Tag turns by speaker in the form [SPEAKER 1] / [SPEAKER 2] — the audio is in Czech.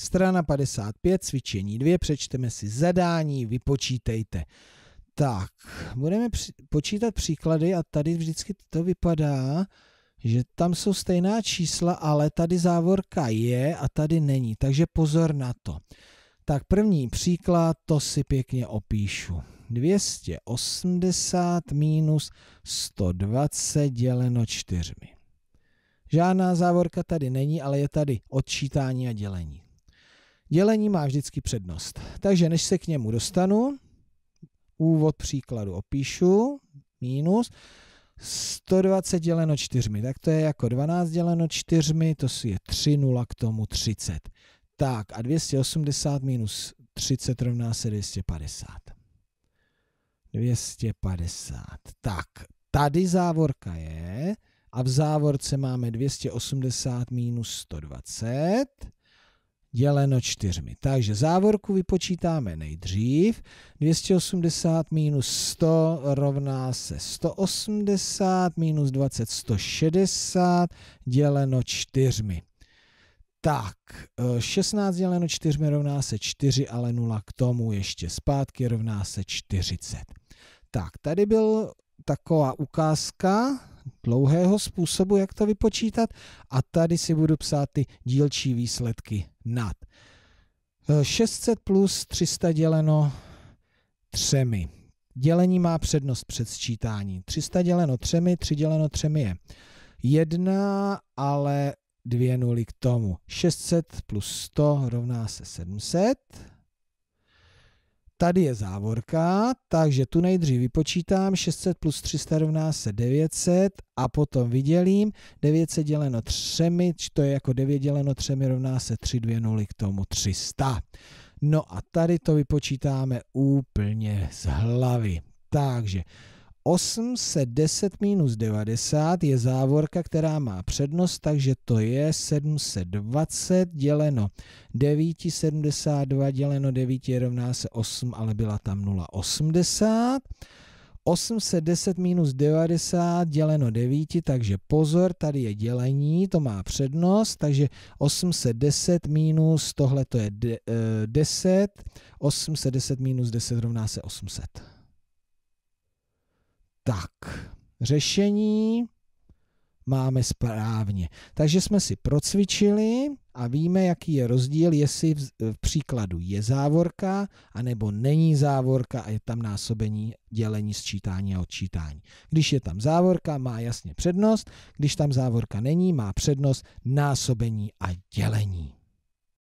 [SPEAKER 1] Strana 55, cvičení 2, přečteme si zadání, vypočítejte. Tak, budeme při- počítat příklady a tady vždycky to vypadá, že tam jsou stejná čísla, ale tady závorka je a tady není, takže pozor na to. Tak první příklad, to si pěkně opíšu. 280 minus 120 děleno čtyřmi. Žádná závorka tady není, ale je tady odčítání a dělení. Dělení má vždycky přednost. Takže než se k němu dostanu, úvod příkladu opíšu, mínus 120 děleno 4, tak to je jako 12 děleno 4, to je 3, 0 k tomu 30. Tak a 280 minus 30 rovná se 250. 250. Tak, tady závorka je a v závorce máme 280 minus 120 děleno čtyřmi. Takže závorku vypočítáme nejdřív. 280 minus 100 rovná se 180, minus 20 160, děleno čtyřmi. Tak, 16 eh, děleno čtyřmi rovná se 4, ale 0 k tomu ještě zpátky rovná se 40. Tak, tady byl taková ukázka, dlouhého způsobu, jak to vypočítat a tady si budu psát ty dílčí výsledky nad. 600 eh, plus 300 děleno třemi. Dělení má přednost před sčítání. 300 děleno třemi, 3 děleno třemi je 1, ale dvě nuly k tomu. 600 plus 100 rovná se 700. Tady je závorka, takže tu nejdřív vypočítám 600 plus 300 rovná se 900 a potom vydělím 900 děleno 3, to je jako 9 děleno 3 rovná se 3 2 0 k tomu 300. No a tady to vypočítáme úplně z hlavy. Takže 810 minus 90 je závorka, která má přednost, takže to je 720 děleno 9,72 děleno 9 je rovná se 8, ale byla tam 0,80. 810 minus 90 děleno 9, takže pozor, tady je dělení, to má přednost, takže 810 minus tohle to je 10, 810 eh, minus 10 rovná se 800. Tak, řešení máme správně. Takže jsme si procvičili a víme, jaký je rozdíl, jestli v příkladu je závorka, anebo není závorka a je tam násobení, dělení, sčítání a odčítání. Když je tam závorka, má jasně přednost, když tam závorka není, má přednost násobení a dělení.